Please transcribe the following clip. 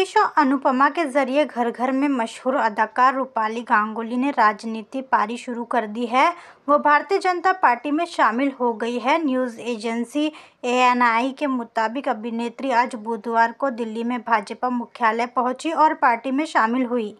TV show Anupama के जरिए घर घर में मशहूर अदाकार रूपाली गांगुली ने राजनीति पारी शुरू कर दी है वो भारतीय जनता पार्टी में शामिल हो गई है न्यूज़ एजेंसी एएनआई के मुताबिक अभिनेत्री आज बुधवार को दिल्ली में भाजपा मुख्यालय पहुंची और पार्टी में शामिल हुई